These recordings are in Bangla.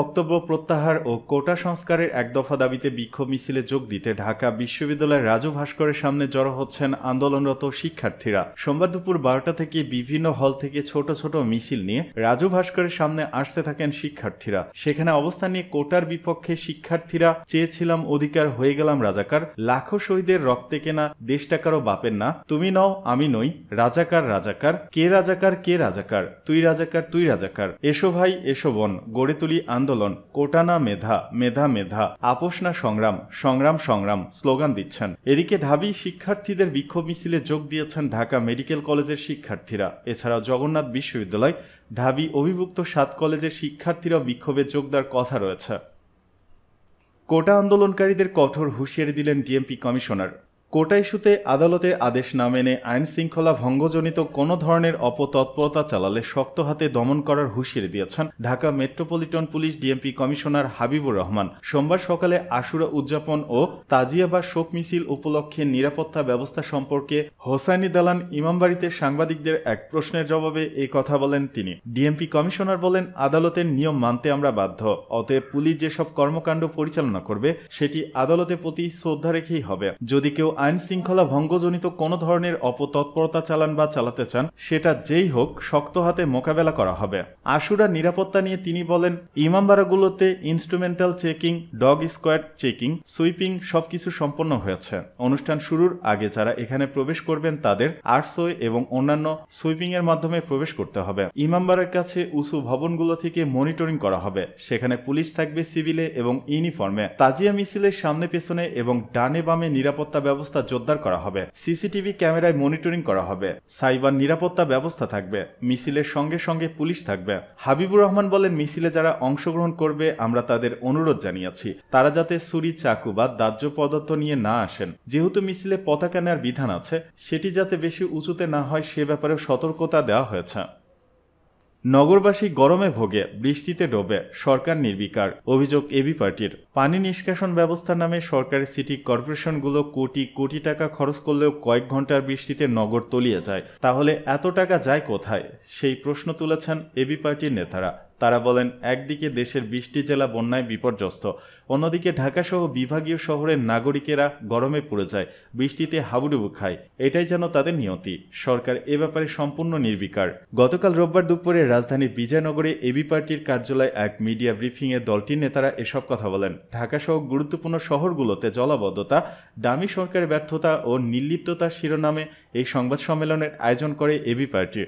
বক্তব্য প্রত্যাহার ও কোটা সংস্কারের এক দফা দাবিতে বিক্ষোভ মিছিলে যোগ দিতে ঢাকা বিশ্ববিদ্যালয়ের রাজু ভাস্করের সামনে জড়ো হচ্ছেন আন্দোলনরত শিক্ষার্থীরা সোমবার দুপুর বারোটা থেকে বিভিন্ন হল থেকে ছোট ছোট মিছিল নিয়ে রাজু ভাস্করের সামনে আসতে থাকেন শিক্ষার্থীরা সেখানে অবস্থান নিয়ে কোটার বিপক্ষে শিক্ষার্থীরা চেয়েছিলাম অধিকার হয়ে গেলাম রাজাকার লাখো শহীদের রক্তে কেনা দেশ টাকারও বাপের না তুমি নও আমি নই রাজাকার রাজাকার কে রাজাকার কে রাজাকার তুই রাজাকার তুই রাজাকার এসো ভাই এসো বন গড়ে তুলি আন্দোলন কোটা না মেধা মেধা মেধা আপোষ না সংগ্রাম সংগ্রাম সংগ্রাম স্লোগান দিচ্ছেন এদিকে ঢাবি শিক্ষার্থীদের বিক্ষোভ মিছিলে যোগ দিয়েছেন ঢাকা মেডিকেল কলেজের শিক্ষার্থীরা এছাড়াও জগন্নাথ বিশ্ববিদ্যালয় ঢাবি অভিভুক্ত সাত কলেজের শিক্ষার্থীরাও বিক্ষোভে যোগ দেওয়ার কথা রয়েছে কোটা আন্দোলনকারীদের কঠোর হুঁশিয়ারি দিলেন ডিএমপি কমিশনার কোটা আদালতের আদেশ না মেনে আইন শৃঙ্খলা ভঙ্গজনিত কোনো ধরনের অপতৎপরতা চালালে শক্ত হাতে দমন করার হুঁশিয়ারি দিয়েছেন Dhaka metropolitan police DMP commissioner Habibur Rahman সোমবার সকালে আশুরা উদযাপন ও তাজিয়া বা শোক মিছিল উপলক্ষে নিরাপত্তা ব্যবস্থা সম্পর্কে হোসাইনি দালান ইমামবাড়িতে সাংবাদিকদের এক প্রশ্নের জবাবে এই কথা বলেন তিনি ডিএমপি কমিশনার বলেন আদালতের নিয়ম মানতে আমরা বাধ্য অতএব পুলিশ যেসব কর্মকাণ্ড পরিচালনা করবে সেটি আদালতের প্রতি শ্রদ্ধা রেখেই হবে যদি কেউ আইন শৃঙ্খলা ভঙ্গজনিত কোনো ধরনের অপতৎপরতা চালান বা চালাতে চান সেটা যেই হোক শক্ত হাতে মোকাবেলা করা হবে আশুরা নিরাপত্তা নিয়ে তিনি বলেন ইমামবাড়াগুলোতে instrumental checking dog squad checking sweeping সবকিছু সম্পন্ন হয়েছে অনুষ্ঠান শুরুর আগে যারা এখানে প্রবেশ করবেন তাদের আর্টসোয় এবং অন্যান্য সুইপিং এর মাধ্যমে প্রবেশ করতে হবে ইমামবাড়ার কাছে উঁচু ভবনগুলো থেকে মনিটরিং করা হবে সেখানে পুলিশ থাকবে সিভিলে এবং ইউনিফর্মে তাজিয়া মিছিলের সামনে পেছনে এবং ডানে বামে নিরাপত্তা ব্যবস্থা ব্যবস্থা জোরদার করা হবে সিসিটিভি ক্যামেরায় মনিটরিং করা হবে সাইবার নিরাপত্তা ব্যবস্থা থাকবে মিছিলের সঙ্গে সঙ্গে পুলিশ থাকবে হাবিবুর রহমান বলেন মিছিলে যারা অংশগ্রহণ করবে আমরা তাদের অনুরোধ জানিয়েছি তারা যাতে সুরি চাকু বা দাহ্য পদার্থ নিয়ে না আসেন যেহেতু মিছিলে পতাকা নেওয়ার বিধান আছে সেটি যাতে বেশি উঁচুতে না হয় সে ব্যাপারে সতর্কতা দেওয়া হয়েছে নগরবাসী গরমে ভোগে বৃষ্টিতে ডোবে সরকার নির্বিকার অভিযোগ এবি পার্টির পানি নিষ্কাশন ব্যবস্থা নামে সরকারি সিটি কর্পোরেশনগুলো কোটি কোটি টাকা খরচ করলেও কয়েক ঘন্টার বৃষ্টিতে নগর তলিয়ে যায় তাহলে এত টাকা যায় কোথায় সেই প্রশ্ন তুলেছেন এবি পার্টির নেতারা তারা বলেন একদিকে দেশের বৃষ্টি জেলা বন্যায় বিপর্যস্ত অন্যদিকে ঢাকাসহ বিভাগীয় শহরের নাগরিকেরা গরমে পড়ে যায় বৃষ্টিতে হাবুডুবু খায় এটাই যেন তাদের নিয়তি সরকার এ ব্যাপারে সম্পূর্ণ নির্বিকার গতকাল রোববার দুপুরে রাজধানীর বিজয়নগরে এবি পার্টির কার্যালয়ে এক মিডিয়া ব্রিফিংয়ে দলটির নেতারা এসব কথা বলেন ঢাকাসহ গুরুত্বপূর্ণ শহরগুলোতে জলাবদ্ধতা দামি সরকারের ব্যর্থতা ও নির্লিপ্ততার শিরোনামে এই সংবাদ সম্মেলনের আয়োজন করে এবি পার্টি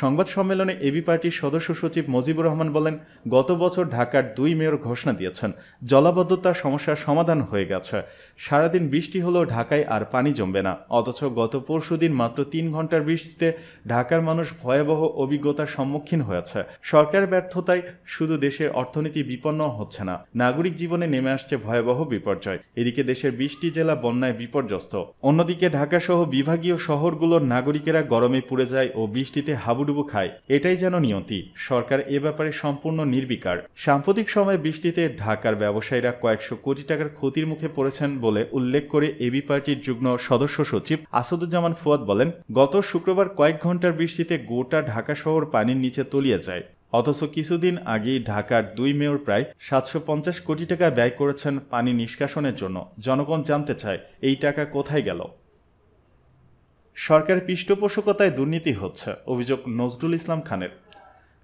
সংবাদ সম্মেলনে এবি পার্টির সদস্য সচিব মজিবুর রহমান বলেন গত বছর ঢাকার দুই মেয়র ঘোষণা দিয়েছেন জলাবদ্ধতা সমস্যার সমাধান হয়ে গেছে সারাদিন বৃষ্টি হলেও ঢাকায় আর পানি জমবে না অথচ গত পরশু দিন মাত্র তিন ঘন্টার বৃষ্টিতে ঢাকার মানুষ ভয়াবহ অভিজ্ঞতার সম্মুখীন হয়েছে সরকার ব্যর্থতায় শুধু দেশের অর্থনীতি বিপন্ন হচ্ছে না নাগরিক জীবনে নেমে আসছে ভয়াবহ বিপর্যয় এদিকে দেশের বৃষ্টি জেলা বন্যায় বিপর্যস্ত অন্যদিকে ঢাকাসহ বিভাগীয় শহরগুলোর নাগরিকেরা গরমে পুড়ে যায় ও বৃষ্টিতে হাবুর হাবুডুবু খায় এটাই যেন নিয়তি সরকার এ ব্যাপারে সম্পূর্ণ নির্বিকার সাম্প্রতিক সময়ে বৃষ্টিতে ঢাকার ব্যবসায়ীরা কয়েকশো কোটি টাকার ক্ষতির মুখে পড়েছেন বলে উল্লেখ করে এবি পার্টির যুগ্ম সদস্য সচিব আসাদুজ্জামান ফুয়াদ বলেন গত শুক্রবার কয়েক ঘন্টার বৃষ্টিতে গোটা ঢাকা শহর পানির নিচে তলিয়ে যায় অথচ কিছুদিন আগেই ঢাকার দুই মেয়র প্রায় সাতশো পঞ্চাশ কোটি টাকা ব্যয় করেছেন পানি নিষ্কাশনের জন্য জনগণ জানতে চায় এই টাকা কোথায় গেল সরকারের পৃষ্ঠপোষকতায় দুর্নীতি হচ্ছে অভিযোগ নজরুল ইসলাম খানের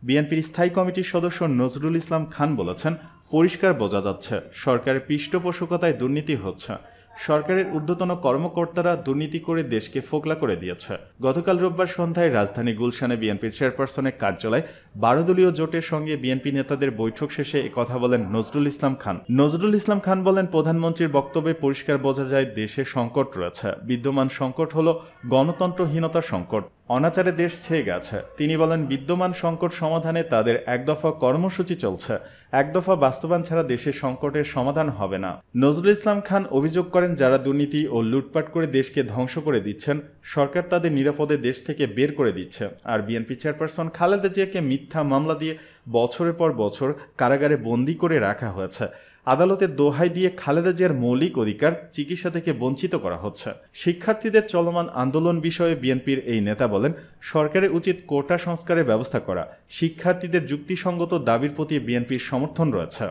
বিএনপির স্থায়ী কমিটির সদস্য নজরুল ইসলাম খান বলেছেন পরিষ্কার বোঝা যাচ্ছে সরকারের পৃষ্ঠপোষকতায় দুর্নীতি হচ্ছে সরকারের ঊর্ধ্বতন কর্মকর্তারা দুর্নীতি করে দেশকে ফোকলা করে দিয়েছে গতকাল রোববার সন্ধ্যায় রাজধানী গুলশানে বিএনপির চেয়ারপারসনের কার্যালয়ে বারো দলীয় জোটের সঙ্গে বিএনপি নেতাদের বৈঠক শেষে কথা বলেন নজরুল ইসলাম খান নজরুল ইসলাম খান বলেন প্রধানমন্ত্রীর বক্তব্যে পরিষ্কার বোঝা যায় দেশে সংকট রয়েছে বিদ্যমান সংকট হল গণতন্ত্রহীনতা সংকট অনাচারে দেশ ছেয়ে গেছে তিনি বলেন বিদ্যমান সংকট সমাধানে তাদের একদফা কর্মসূচি চলছে এক দফা বাস্তবায়ন ছাড়া দেশের সংকটের সমাধান হবে না নজরুল ইসলাম খান অভিযোগ করেন যারা দুর্নীতি ও লুটপাট করে দেশকে ধ্বংস করে দিচ্ছেন সরকার তাদের নিরাপদে দেশ থেকে বের করে দিচ্ছে আর বিএনপি চেয়ারপারসন খালেদা জিয়াকে মিথ্যা মামলা দিয়ে বছরের পর বছর কারাগারে বন্দি করে রাখা হয়েছে আদালতের দোহাই দিয়ে খালেদা জিয়ার মৌলিক অধিকার চিকিৎসা থেকে বঞ্চিত করা হচ্ছে শিক্ষার্থীদের চলমান আন্দোলন বিষয়ে বিএনপির এই নেতা বলেন সরকারের উচিত কোটা সংস্কারের ব্যবস্থা করা শিক্ষার্থীদের যুক্তিসঙ্গত দাবির প্রতি বিএনপির সমর্থন রয়েছে